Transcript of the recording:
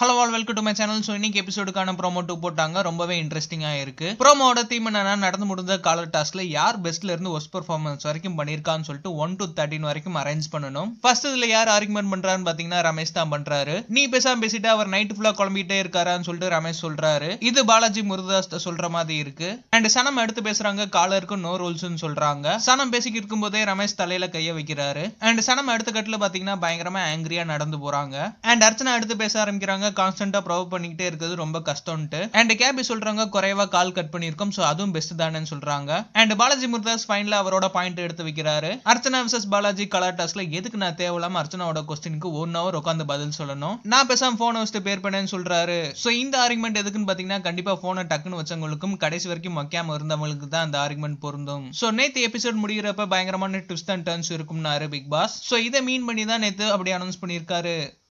hello all welcome to my channel so இன்னைக்கு எபிசோடுக்கான promo two போட்டாங்க ரொம்பவே இன்ட்ரெஸ்டிங்காக இருக்கு ப்ரோமோட தீம் என்னன்னா நடந்து முடிந்த காலர் டாஸ்க்ல யார் பெஸ்ட்ல இருந்து ஒஸ்ட் பர்ஃபார்மன்ஸ் வரைக்கும் பண்ணியிருக்கான்னு சொல்லிட்டு ஒன் டு தேர்ட்டின் வரைக்கும் அரேஞ்ச் பண்ணணும் ஃபர்ஸ்ட் இதுல யார் ஆர்குமெண்ட் பண்றான்னு பாத்தீங்கன்னா ரமேஷ் தான் பண்றாரு நீ பேசாம பேசிட்டு அவர் நைட் ஃபுல்லா குழம்பிட்டே இருக்காரான்னு சொல்லிட்டு ரமேஷ் சொல்றாரு இது பாலாஜி முருதாஸ் சொல்ற மாதிரி இருக்கு அண்ட் சனம் எடுத்து பேசுறாங்க காலருக்கு நோ ரூல்ஸ்னு சொல்றாங்க சனம் பேசிக்கி இருக்கும் போதே ரமேஷ் தலையில கைய வைக்கிறாரு அண்ட் சனம் எடுத்து கட்டுல பாத்தீங்கன்னா பயங்கரமா ஆங்கிரியா நடந்து போறாங்க அண்ட் அர்ச்சனா எடுத்து பேச ஆரம்பிக்கிறாங்க சொல்றாங்க கான்ஸ்டன்டா ப்ரொவைட் பண்ணிக்கிட்டே இருக்கிறது ரொம்ப கஷ்டம்ட்டு அண்ட் கேபி சொல்றாங்க குறைவா கால் கட் பண்ணிருக்கோம் சோ அதுவும் பெஸ்ட் தானேன்னு சொல்றாங்க அண்ட் பாலாஜி முர்தாஸ் ஃபைனலா அவரோட பாயிண்ட் எடுத்து வைக்கிறாரு அர்ச்சனா விசஸ் பாலாஜி கலர் டாஸ்ல எதுக்கு நான் தேவையில்லாம அர்ச்சனாவோட கொஸ்டினுக்கு ஒன் ஹவர் உட்காந்து பதில் சொல்லணும் நான் பேசாம போன் வச்சு பேர் பண்ணேன்னு சொல்றாரு சோ இந்த ஆர்குமெண்ட் எதுக்குன்னு பாத்தீங்கன்னா கண்டிப்பா போனை டக்குன்னு வச்சவங்களுக்கும் கடைசி வரைக்கும் மக்காம இருந்தவங்களுக்கு தான் அந்த ஆர்குமெண்ட் பொருந்தும் சோ நேத்து எபிசோட் முடிகிறப்ப பயங்கரமான ட்விஸ்ட் அண்ட் டர்ன்ஸ் இருக்கும்னாரு பிக் பாஸ் சோ இதை மீன் பண்ணி தான் நேத்து அப்படி அனௌன்ஸ் பண்ணியிருக்காரு